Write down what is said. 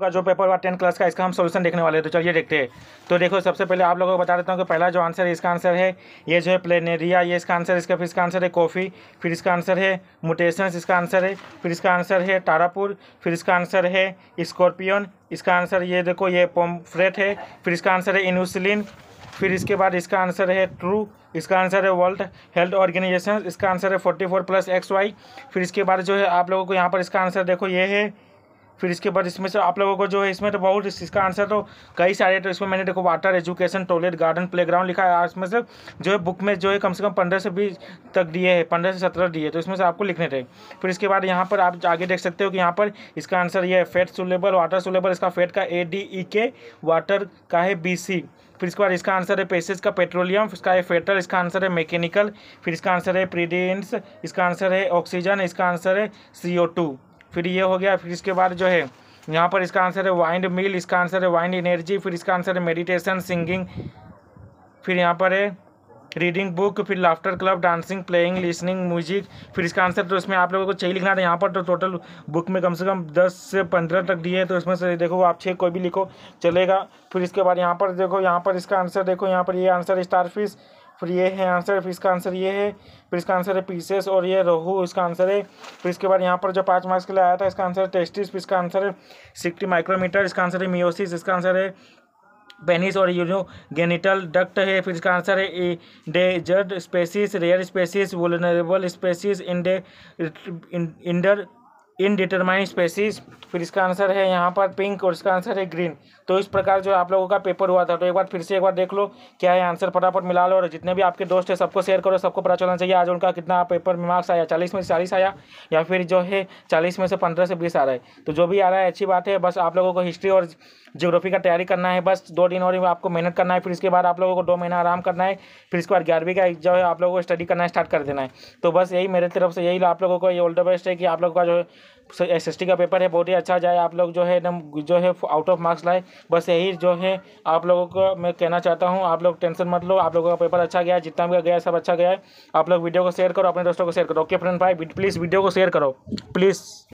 का जो पेपर हुआ टेंथ क्लास का इसका हम सोल्यूशन देखने वाले तो चलिए देखते हैं तो देखो सबसे पहले आप लोगों को बता देता हूँ कि पहला जो आंसर है इसका आंसर है ये जो है प्लेनेरिया ये इसका आंसर इसका फिर इसका आंसर है कॉफ़ी फिर इसका आंसर है मोटेशन इसका आंसर है फिर इसका आंसर है तारापुर फिर इसका आंसर है स्कॉर्पियन इसका आंसर ये देखो ये पोम्फ्रेट है फिर इसका आंसर है इनुसलिन फिर इसके बाद इसका आंसर है ट्रू इसका आंसर है वर्ल्ड हेल्थ ऑर्गेनाइजेशन इसका आंसर है forty four plus X Y फिर इसके बाद जो है आप लोगों को यहाँ पर इसका आंसर देखो ये है फिर इसके बाद इसमें से आप लोगों को जो है इसमें तो बहुत इसका आंसर तो कई सारे तो इसमें मैंने देखो water education toilet garden playground लिखा है इसमें से जो है बुक में जो है कम से कम पंद्रह से बीस तक दिए हैं पंद्रह से सत्रह दिए तो इसमें से आपको लिखने थे फिर इसके बाद यहाँ पर आप आगे देख सकते हो कि यहाँ पर इसका आंसर ये है फेट सुलेबल वाटर सुलेबल इसका फेट का ए डी ई के वाटर का है बी सी फिर इसके बाद इसका आंसर है पेसेज का पेट्रोलियम इसका है फेटल इसका आंसर है मैकेनिकल फिर इसका आंसर है प्रीडेंस इसका आंसर है ऑक्सीजन इसका आंसर है सी ओ टू फिर ये हो गया फिर इसके बाद जो है यहाँ पर इसका आंसर है वाइंड मिल इसका आंसर है वाइंड एनर्जी फिर इसका आंसर है मेडिटेशन सिंगिंग फिर यहाँ पर है रीडिंग बुक फिर laughter club dancing playing listening music फिर इसका आंसर तो इसमें आप लोगों को चाहिए लिखना था यहाँ पर तो टोटल बुक में कम से कम दस से पंद्रह तक दिए तो इसमें से देखो आप छः कोई भी लिखो चलेगा फिर इसके बाद यहाँ पर देखो यहाँ पर इसका आंसर देखो यहाँ पर ये आंसर स्टार फिश फिर ये है आंसर फिर इसका आंसर ये है फिर इसका आंसर है पीसेस और ये रोहू इसका आंसर है फिर इसके बाद यहाँ पर जो पाँच मार्क्स के लिए आया था इसका आंसर है टेस्टिस फिर इसका आंसर है सिक्सटी माइक्रोमीटर इसका आंसर है मियोसिस इसका आंसर है पेनिस और यूनो गेनिटल डक्ट है फिर इसका आंसर है endangered species rare species vulnerable species इंडे इंडर इनडिटरमाइन स्पेसिस फिर इसका आंसर है यहाँ पर पिंक और इसका आंसर है ग्रीन तो इस प्रकार जो आप लोगों का पेपर हुआ था तो एक बार फिर से एक बार देख लो क्या है आंसर फटाफट मिला लो और जितने भी आपके दोस्त है सबको शेयर करो सबको पता चलना चाहिए आज उनका कितना पेपर में मार्क्स आया चालीस में से चालीस आया या फिर जो है चालीस में से पंद्रह से बीस आ रहा है तो जो भी आ रहा है अच्छी बात है बस आप लोगों को हिस्ट्री और जियोग्राफी का तैयारी करना है बस दो दिन और आपको मेहनत करना है फिर इसके बाद आप लोगों को दो महीना आराम करना है फिर इसके बाद ग्यारहवीं का जो है आप लोगों को स्टडी करना स्टार्ट कर देना है तो बस यही मेरे तरफ से यही आप लोगों को ये ओल्ड बेस्ट है कि आप लोगों का जो है एस एस टी का पेपर है बहुत ही अच्छा जाए आप लोग जो है एकदम जो है आउट ऑफ मार्क्स लाए बस यही जो है आप लोगों को मैं कहना चाहता हूँ आप लोग टेंशन मत लो आप लोगों का पेपर अच्छा गया जितना भी गया सब अच्छा गया है आप लोग वीडियो को शेयर करो अपने दोस्तों को शेयर करो ओके फ्रेंड भाई प्लीज़ वीडियो को शेयर करो प्लीज़